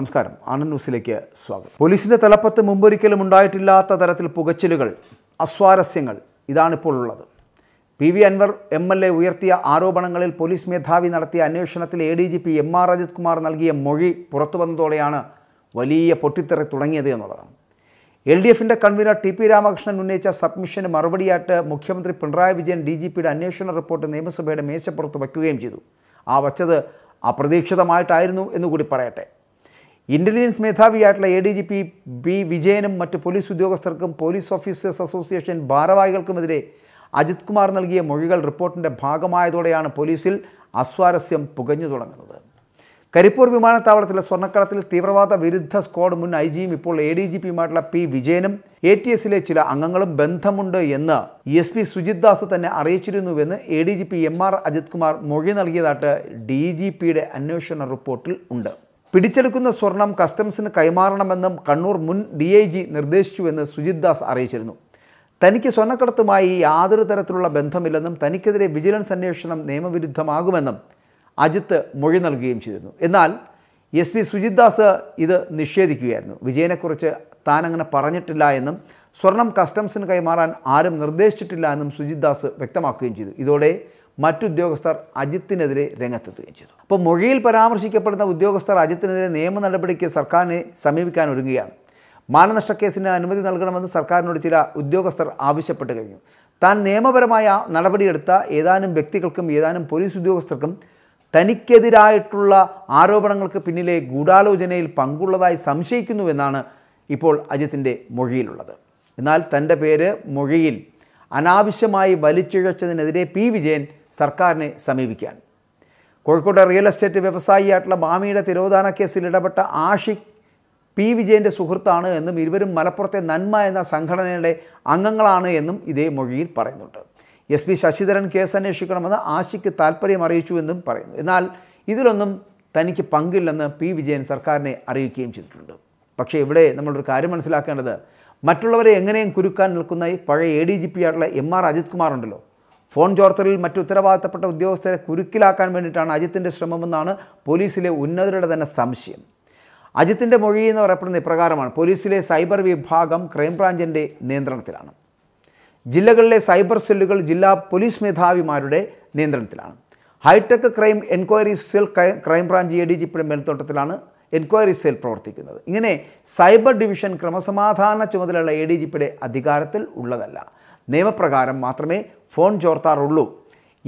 നമസ്കാരം ആനന്ദ് ന്യൂസിലേക്ക് സ്വാഗതം പോലീസിൻ്റെ തലപ്പത്ത് മുമ്പൊരിക്കലും ഉണ്ടായിട്ടില്ലാത്ത തരത്തിൽ പുകച്ചിലുകൾ അസ്വാരസ്യങ്ങൾ ഇതാണിപ്പോൾ ഉള്ളത് P V Anvar M L A ഉയർത്തിയ ആരോപണങ്ങളിൽ പോലീസ് മേധാവി നടത്തിയ അന്വേഷണത്തിൽ A D G P M R Ajith Kumar നൽകിയ മൊഴി പുറത്തു വന്നതോടെയാണ് വലിയ പൊട്ടിത്തെറി തുടങ്ങിയത് എന്നുള്ളതാണ് എൽ ഡി എഫിൻ്റെ കൺവീനർ ടി പി രാമകൃഷ്ണൻ ഉന്നയിച്ച സബ്മിഷന് മറുപടിയായിട്ട് മുഖ്യമന്ത്രി പിണറായി വിജയൻ ഡി ജി പിയുടെ അന്വേഷണ റിപ്പോർട്ട് നിയമസഭയുടെ മേശപ്പുറത്ത് വയ്ക്കുകയും ചെയ്തു ആ വച്ചത് അപ്രതീക്ഷിതമായിട്ടായിരുന്നു എന്നുകൂടി പറയട്ടെ ഇൻ്റലിജൻസ് മേധാവിയായിട്ടുള്ള A D G P B വിജയനും മറ്റ് പോലീസ് ഉദ്യോഗസ്ഥർക്കും പോലീസ് ഓഫീസേഴ്സ് അസോസിയേഷൻ ഭാരവാഹികൾക്കുമെതിരെ അജിത് കുമാർ നൽകിയ മൊഴികൾ റിപ്പോർട്ടിൻ്റെ ഭാഗമായതോടെയാണ് പോലീസിൽ അസ്വാരസ്യം പുകഞ്ഞു തുടങ്ങുന്നത് കരിപ്പൂർ വിമാനത്താവളത്തിലെ സ്വർണ്ണക്കടത്തിൽ തീവ്രവാദ വിരുദ്ധ സ്ക്വാഡ് മുൻ ഐ ജിയും ഇപ്പോൾ എ ഡി ജി പിയുമായിട്ടുള്ള പി വിജയനും എ ടി എസിലെ ചില അംഗങ്ങളും ബന്ധമുണ്ട് എന്ന് എസ് പി സുജിത് ദാസ് തന്നെ അറിയിച്ചിരുന്നുവെന്ന് A D G P M R Ajith Kumar മൊഴി നൽകിയതായിട്ട് ഡി ജി പിയുടെ അന്വേഷണ റിപ്പോർട്ടിൽ ഉണ്ട് പിടിച്ചെടുക്കുന്ന സ്വർണം കസ്റ്റംസിന് കൈമാറണമെന്നും കണ്ണൂർ മുൻ ഡി ഐ ജി നിർദ്ദേശിച്ചുവെന്ന് സുജിത് ദാസ് അറിയിച്ചിരുന്നു തനിക്ക് സ്വർണ്ണക്കടത്തുമായി യാതൊരു തരത്തിലുള്ള ബന്ധമില്ലെന്നും തനിക്കെതിരെ വിജിലൻസ് അന്വേഷണം നിയമവിരുദ്ധമാകുമെന്നും അജിത്ത് മൊഴി നൽകുകയും ചെയ്തിരുന്നു എന്നാൽ എസ് പി സുജിത് ദാസ് ഇത് നിഷേധിക്കുകയായിരുന്നു വിജയനെക്കുറിച്ച് താൻ അങ്ങനെ പറഞ്ഞിട്ടില്ല എന്നും സ്വർണം കസ്റ്റംസിന് കൈമാറാൻ ആരും നിർദ്ദേശിച്ചിട്ടില്ല എന്നും സുജിത് ദാസ് വ്യക്തമാക്കുകയും ചെയ്തു ഇതോടെ മറ്റുദ്യോഗസ്ഥർ അജിത്തിനെതിരെ രംഗത്തെത്തുകയും ചെയ്തു അപ്പോൾ മൊഴിയിൽ പരാമർശിക്കപ്പെടുന്ന ഉദ്യോഗസ്ഥർ അജിത്തിനെതിരെ നിയമ നടപടിക്ക് സർക്കാരിനെ സമീപിക്കാൻ ഒരുങ്ങുകയാണ് മാനനഷ്ടക്കേസിന് അനുമതി നൽകണമെന്ന് സർക്കാരിനോട് ചില ഉദ്യോഗസ്ഥർ ആവശ്യപ്പെട്ട് കഴിഞ്ഞു താൻ നിയമപരമായ നടപടിയെടുത്ത ഏതാനും വ്യക്തികൾക്കും ഏതാനും പോലീസ് ഉദ്യോഗസ്ഥർക്കും തനിക്കെതിരായിട്ടുള്ള ആരോപണങ്ങൾക്ക് പിന്നിലെ ഗൂഢാലോചനയിൽ പങ്കുള്ളതായി സംശയിക്കുന്നുവെന്നാണ് ഇപ്പോൾ അജിത്തിൻ്റെ മൊഴിയിലുള്ളത് എന്നാൽ തൻ്റെ പേര് മൊഴിയിൽ അനാവശ്യമായി വലിച്ചിഴച്ചതിനെതിരെ പി വിജയൻ സർക്കാരിനെ സമീപിക്കാൻ കോഴിക്കോട് റിയൽ എസ്റ്റേറ്റ് വ്യവസായിയായിട്ടുള്ള മാമിയുടെ തിരോധാന കേസിൽ ഇടപെട്ട ആഷിഖ് പി വിജയൻ്റെ സുഹൃത്താണ് എന്നും ഇരുവരും മലപ്പുറത്തെ നന്മ എന്ന സംഘടനയുടെ അംഗങ്ങളാണ് എന്നും ഇതേ മൊഴിയിൽ പറയുന്നുണ്ട് എസ് പി ശശിധരൻ കേസ് അന്വേഷിക്കണമെന്ന് ആശിക്ക് താൽപ്പര്യം അറിയിച്ചു എന്നും പറയുന്നു എന്നാൽ ഇതിലൊന്നും തനിക്ക് പങ്കില്ലെന്ന് പി വിജയൻ സർക്കാരിനെ അറിയിക്കുകയും ചെയ്തിട്ടുണ്ട് പക്ഷേ ഇവിടെ നമ്മളൊരു കാര്യം മനസ്സിലാക്കേണ്ടത് മറ്റുള്ളവരെ എങ്ങനെയും കുരുക്കാൻ നിൽക്കുന്ന പഴയ എ ഡി ജി പി ആയിട്ടുള്ള എം ആർ അജിത് കുമാർ ഉണ്ടല്ലോ ഫോൺ ചോർത്തലിൽ മറ്റു ഉത്തരവാദിത്തപ്പെട്ട ഉദ്യോഗസ്ഥരെ കുരുക്കിലാക്കാൻ വേണ്ടിയിട്ടാണ് അജിത്തിൻ്റെ ശ്രമമെന്നാണ് പോലീസിലെ ഉന്നതരുടെ തന്നെ സംശയം അജിത്തിൻ്റെ മൊഴി എന്ന് പറയപ്പെടുന്ന ഇപ്രകാരമാണ് പോലീസിലെ സൈബർ വിഭാഗം ക്രൈംബ്രാഞ്ചിൻ്റെ നിയന്ത്രണത്തിലാണ് ജില്ലകളിലെ സൈബർ സെല്ലുകൾ ജില്ലാ പോലീസ് മേധാവിമാരുടെ നിയന്ത്രണത്തിലാണ് hi tech crime enquiry cell crime branch A D G പിയുടെ മേൽത്തോട്ടത്തിലാണ് എൻക്വയറി സെൽ പ്രവർത്തിക്കുന്നത് ഇങ്ങനെ സൈബർ ഡിവിഷൻ ക്രമസമാധാന ചുമതലയുള്ള എ ഡി ജി പിയുടെ അധികാരത്തിൽ ഉള്ളതല്ല നിയമപ്രകാരം മാത്രമേ ഫോൺ ചോർത്താറുള്ളൂ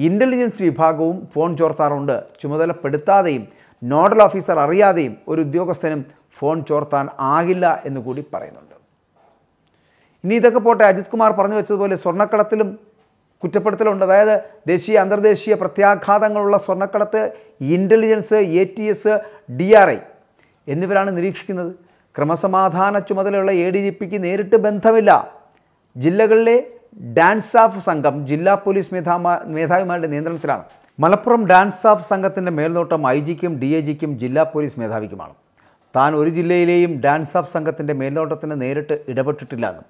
ഇൻ്റലിജൻസ് വിഭാഗവും ഫോൺ ചോർത്താറുണ്ട് ചുമതലപ്പെടുത്താതെയും നോഡൽ ഓഫീസർ അറിയാതെയും ഒരു ഉദ്യോഗസ്ഥനും ഫോൺ ചോർത്താൻ ആകില്ല എന്ന് കൂടി പറയുന്നുണ്ട് ഇനി ഇതൊക്കെ പോട്ടെ അജിത് കുമാർ പറഞ്ഞു വെച്ചതുപോലെ സ്വർണ്ണക്കടത്തിലും കുറ്റപ്പെടുത്തലുണ്ട് അതായത് ദേശീയ അന്തർദേശീയ പ്രത്യാഘാതങ്ങളുള്ള സ്വർണ്ണക്കടത്ത് intelligence A T S D R I എന്നിവരാണ് നിരീക്ഷിക്കുന്നത് ക്രമസമാധാന ചുമതലയുള്ള എ ഡി ജി പിക്ക് നേരിട്ട് ബന്ധമില്ല ജില്ലകളിലെ ഡാൻസ് ഓഫ് സംഘം ജില്ലാ പോലീസ് മേധാവി മേധാവിമാരുടെ നിയന്ത്രണത്തിലാണ് മലപ്പുറം ഡാൻസ് ഓഫ് സംഘത്തിൻ്റെ മേൽനോട്ടം ഐ ജിക്കും ഡി ഐ ജിക്കും ജില്ലാ പോലീസ് മേധാവിക്കുമാണ് താൻ ഒരു ജില്ലയിലെയും ഡാൻസ് ഓഫ് സംഘത്തിൻ്റെ മേൽനോട്ടത്തിന് നേരിട്ട് ഇടപെട്ടിട്ടില്ല എന്നും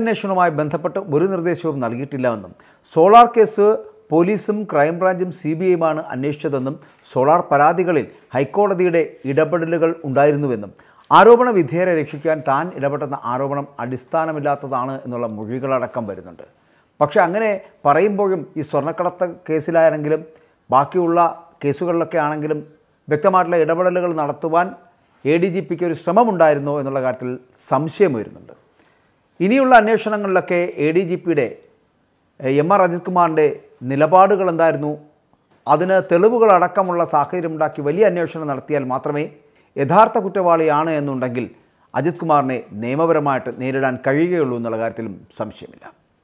അന്വേഷണവുമായി ബന്ധപ്പെട്ട് ഒരു നിർദ്ദേശവും നൽകിയിട്ടില്ല എന്നും സോളാർ കേസ് പോലീസും ക്രൈംബ്രാഞ്ചും സി ബി ഐയുമാണ് അന്വേഷിച്ചതെന്നും സോളാർ പരാതികളിൽ ഹൈക്കോടതിയുടെ ഇടപെടലുകൾ ഉണ്ടായിരുന്നുവെന്നും ആരോപണ വിധേയരെ രക്ഷിക്കാൻ താൻ ഇടപെട്ടെന്ന ആരോപണം അടിസ്ഥാനമില്ലാത്തതാണ് എന്നുള്ള മൊഴികളടക്കം വരുന്നുണ്ട് പക്ഷേ അങ്ങനെ പറയുമ്പോഴും ഈ സ്വർണ്ണക്കടത്ത് കേസിലാണെങ്കിലും ബാക്കിയുള്ള കേസുകളിലൊക്കെ ആണെങ്കിലും വ്യക്തമായിട്ടുള്ള ഇടപെടലുകൾ നടത്തുവാൻ എ ഡി ജി പിക്ക് ഒരു ശ്രമമുണ്ടായിരുന്നോ എന്നുള്ള കാര്യത്തിൽ സംശയം വരുന്നുണ്ട് ഇനിയുള്ള അന്വേഷണങ്ങളിലൊക്കെ എ ഡി ജി പിയുടെ എം ആർ അജിത് കുമാറിൻ്റെ നിലപാടുകൾ എന്തായിരുന്നു അതിന് തെളിവുകളടക്കമുള്ള സാഹചര്യമുണ്ടാക്കി വലിയ അന്വേഷണം നടത്തിയാൽ മാത്രമേ യഥാർത്ഥ കുറ്റവാളിയാണ് എന്നുണ്ടെങ്കിൽ അജിത് കുമാറിനെ നിയമപരമായിട്ട് നേരിടാൻ കഴിയുകയുള്ളൂ എന്നുള്ള കാര്യത്തിലും സംശയമില്ല